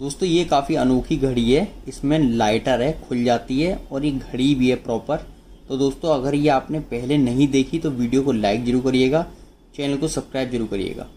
दोस्तों ये काफ़ी अनोखी घड़ी है इसमें लाइटर है खुल जाती है और ये घड़ी भी है प्रॉपर तो दोस्तों अगर ये आपने पहले नहीं देखी तो वीडियो को लाइक ज़रूर करिएगा चैनल को सब्सक्राइब जरूर करिएगा